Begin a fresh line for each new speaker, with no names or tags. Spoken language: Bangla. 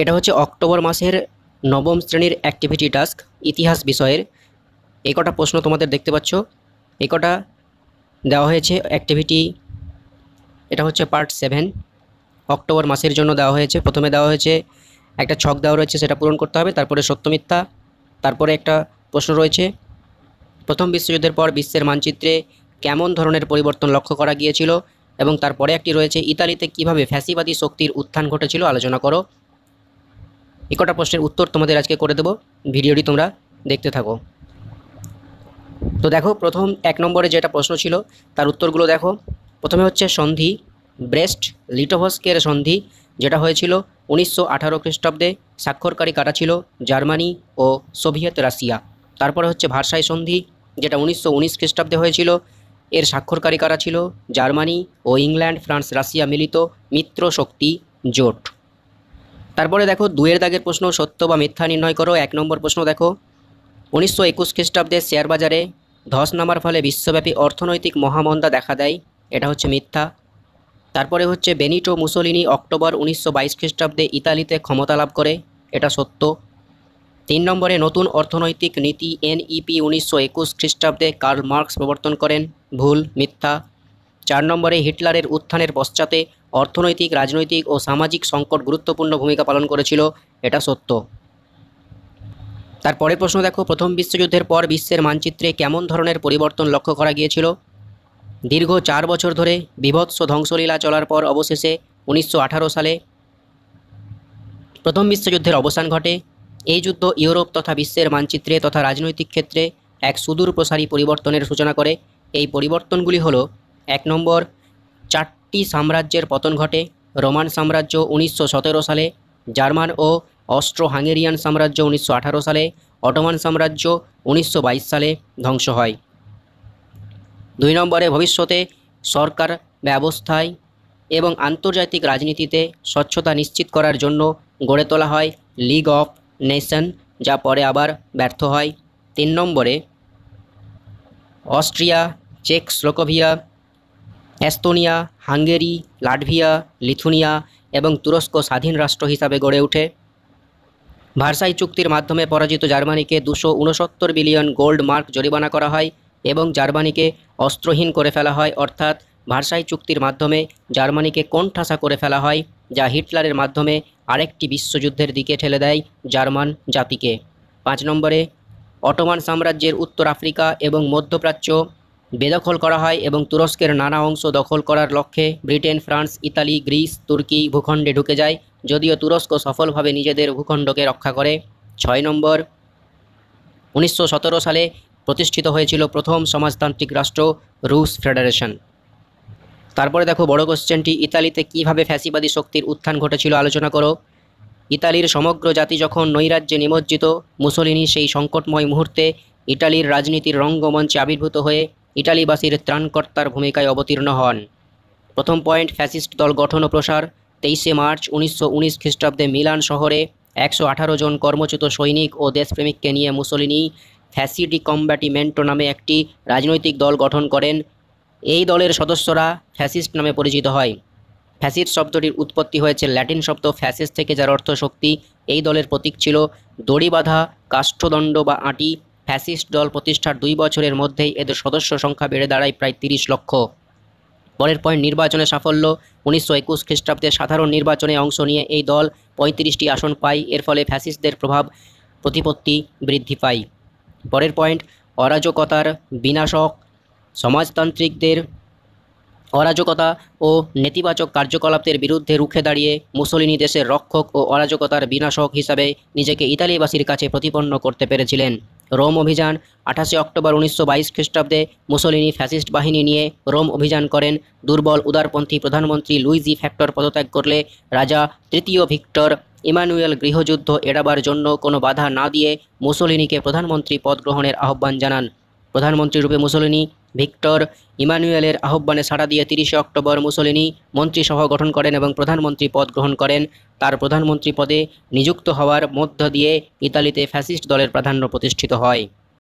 এটা হচ্ছে অক্টোবর মাসের নবম শ্রেণীর অ্যাক্টিভিটি টাস্ক ইতিহাস বিষয়ের এই কটা প্রশ্ন তোমাদের দেখতে পাচ্ছ এই কটা দেওয়া হয়েছে অ্যাক্টিভিটি এটা হচ্ছে পার্ট সেভেন অক্টোবর মাসের জন্য দেওয়া হয়েছে প্রথমে দেওয়া হয়েছে একটা ছক দেওয়া রয়েছে সেটা পূরণ করতে হবে তারপরে সত্যমিথ্যা তারপরে একটা প্রশ্ন রয়েছে প্রথম বিশ্বযুদ্ধের পর বিশ্বের মানচিত্রে কেমন ধরনের পরিবর্তন লক্ষ্য করা গিয়েছিল এবং তারপরে একটি রয়েছে ইতালিতে কিভাবে ফ্যাসিবাদী শক্তির উত্থান ঘটেছিল আলোচনা করো একটা প্রশ্নের উত্তর তোমাদের আজকে করে দেবো ভিডিওটি তোমরা দেখতে থাকো তো দেখো প্রথম এক নম্বরে যেটা প্রশ্ন ছিল তার উত্তরগুলো দেখো প্রথমে হচ্ছে সন্ধি ব্রেস্ট লিটোভস্কের সন্ধি যেটা হয়েছিল উনিশশো আঠারো খ্রিস্টাব্দে স্বাক্ষরকারী কাটা ছিল জার্মানি ও সোভিয়েত রাশিয়া তারপরে হচ্ছে ভারসাই সন্ধি যেটা উনিশশো উনিশ খ্রিস্টাব্দে হয়েছিল এর স্বাক্ষরকারী কারা ছিল জার্মানি ও ইংল্যান্ড ফ্রান্স রাশিয়া মিলিত মিত্র শক্তি জোট তারপরে দেখো দুয়ের দাগের প্রশ্ন সত্য বা মিথ্যা নির্ণয় করো এক নম্বর প্রশ্ন দেখো উনিশশো একুশ খ্রিস্টাব্দে শেয়ার বাজারে ধস নামার ফলে বিশ্বব্যাপী অর্থনৈতিক মহামন্দা দেখা দেয় এটা হচ্ছে মিথ্যা তারপরে হচ্ছে বেনিটো মুসোলিনি অক্টোবর উনিশশো বাইশ খ্রিস্টাব্দে ইতালিতে ক্ষমতা লাভ করে এটা সত্য তিন নম্বরে নতুন অর্থনৈতিক নীতি এনইপি উনিশশো একুশ খ্রিস্টাব্দে কার্ল মার্কস প্রবর্তন করেন ভুল মিথ্যা চার নম্বরে হিটলারের উত্থানের পশ্চাতে অর্থনৈতিক রাজনৈতিক ও সামাজিক সংকট গুরুত্বপূর্ণ ভূমিকা পালন করেছিল এটা সত্য তারপরের প্রশ্ন দেখো প্রথম বিশ্বযুদ্ধের পর বিশ্বের মানচিত্রে কেমন ধরনের পরিবর্তন লক্ষ্য করা গিয়েছিল দীর্ঘ চার বছর ধরে বিভৎস ধ্বংসলীলা চলার পর অবশেষে উনিশশো সালে প্রথম বিশ্বযুদ্ধের অবসান ঘটে এই যুদ্ধ ইউরোপ তথা বিশ্বের মানচিত্রে তথা রাজনৈতিক ক্ষেত্রে এক সুদূর প্রসারী পরিবর্তনের সূচনা করে এই পরিবর্তনগুলি হলো এক নম্বর চারটি সাম্রাজ্যের পতন ঘটে রোমান সাম্রাজ্য উনিশশো সালে জার্মান ও অস্ট্রো হাঙ্গেরিয়ান সাম্রাজ্য উনিশশো সালে অটোমান সাম্রাজ্য উনিশশো সালে ধ্বংস হয় দুই নম্বরে ভবিষ্যতে সরকার ব্যবস্থায় এবং আন্তর্জাতিক রাজনীতিতে স্বচ্ছতা নিশ্চিত করার জন্য গড়ে তোলা হয় লিগ অফ নেশন যা পরে আবার ব্যর্থ হয় তিন নম্বরে অস্ট্রিয়া চেক Slovakia Estonia Hungary Latvia Lithuania এবং তুরস্ক স্বাধীন রাষ্ট্র হিসাবে গড়ে ওঠে ভার্সাই চুক্তির মাধ্যমে পরাজিত জার্মানিকে দুশো উনসত্তর বিলিয়ন গোল্ড মার্ক জরিমানা করা হয় এবং জার্মানিকে অস্ত্রহীন করে ফেলা হয় অর্থাৎ ভার্সাই চুক্তির মাধ্যমে জার্মানিকে কোণঠাসা করে ফেলা হয় যা হিটলারের মাধ্যমে আরেকটি বিশ্বযুদ্ধের দিকে ঠেলে দেয় জার্মান জাতিকে পাঁচ নম্বরে অটোমান সাম্রাজ্যের উত্তর আফ্রিকা এবং মধ্যপ্রাচ্য বেদখল করা হয় এবং তুরস্কের নানা অংশ দখল করার লক্ষ্যে ব্রিটেন ফ্রান্স ইতালি গ্রিস তুর্কি ভূখণ্ডে ঢুকে যায় যদিও তুরস্ক সফলভাবে নিজেদের ভূখণ্ডকে রক্ষা করে ছয় নম্বর উনিশশো সালে প্রতিষ্ঠিত হয়েছিল প্রথম সমাজতান্ত্রিক রাষ্ট্র রুশ ফেডারেশন তারপরে দেখো বড় কোশ্চেনটি ইতালিতে কিভাবে ফ্যাসিবাদী শক্তির উত্থান ঘটেছিল আলোচনা করো ইতালির সমগ্র জাতি যখন নৈরাজ্যে নিমজ্জিত মুসলিনি সেই সংকটময় মুহূর্তে ইটালির রাজনীতির রঙ্গমঞ্চে আবির্ভূত হয়ে ইটালিবাসীর ত্রাণকর্তার ভূমিকায় অবতীর্ণ হন প্রথম পয়েন্ট ফ্যাসিস্ট দল গঠন ও প্রসার তেইশে মার্চ উনিশশো উনিশ খ্রিস্টাব্দে মিলান শহরে একশো আঠারো জন কর্মচ্যুত সৈনিক ও দেশপ্রেমিককে নিয়ে মুসলিনি ফ্যাসিডি কম্ব্যাটিমেন্টো নামে একটি রাজনৈতিক দল গঠন করেন এই দলের সদস্যরা ফ্যাসিস্ট নামে পরিচিত হয় ফ্যাসিস্ট শব্দটির উৎপত্তি হয়েছে ল্যাটিন শব্দ ফ্যাসিস থেকে যার অর্থ শক্তি এই দলের প্রতীক ছিল দড়ি বাঁধা কাষ্ঠদণ্ড বা আঁটি ফ্যাসিস্ট দল প্রতিষ্ঠার দুই বছরের মধ্যেই এদের সদস্য সংখ্যা বেড়ে দাঁড়ায় প্রায় তিরিশ লক্ষ পরের পয়েন্ট নির্বাচনে সাফল্য উনিশশো একুশ খ্রিস্টাব্দে সাধারণ নির্বাচনে অংশ নিয়ে এই দল পঁয়ত্রিশটি আসন পায় এর ফলে ফ্যাসিস্টদের প্রভাব প্রতিপত্তি বৃদ্ধি পায় পরের পয়েন্ট অরাজকতার বিনাশক সমাজতান্ত্রিকদের অরাজকতা ও নেতিবাচক কার্যকলাপের বিরুদ্ধে রুখে দাঁড়িয়ে মুসলিনী দেশের রক্ষক ও অরাজকতার বিনাশক হিসাবে নিজেকে ইতালিবাসীর কাছে প্রতিপন্ন করতে পেরেছিলেন রোম অভিযান আঠাশে অক্টোবর উনিশশো বাইশ খ্রিস্টাব্দে মুসলিনি ফ্যাসিস্ট বাহিনী নিয়ে রোম অভিযান করেন দুর্বল উদারপন্থী প্রধানমন্ত্রী লুইজি ফ্যাক্টর পদত্যাগ করলে রাজা তৃতীয় ভিক্টর ইমানুয়েল গৃহযুদ্ধ এড়াবার জন্য কোনো বাধা না দিয়ে মুসলিনিকে প্রধানমন্ত্রী পদ গ্রহণের আহ্বান জানান প্রধানমন্ত্রী রূপে মুসলিনী ভিক্টর ইমানুয়েলের আহ্বানে সাড়া দিয়ে তিরিশে অক্টোবর মুসলিনি মন্ত্রিসভা গঠন করেন এবং প্রধানমন্ত্রী পদ গ্রহণ করেন তার প্রধানমন্ত্রী পদে নিযুক্ত হওয়ার মধ্য দিয়ে ইতালিতে ফ্যাসিস্ট দলের প্রাধান্য প্রতিষ্ঠিত হয়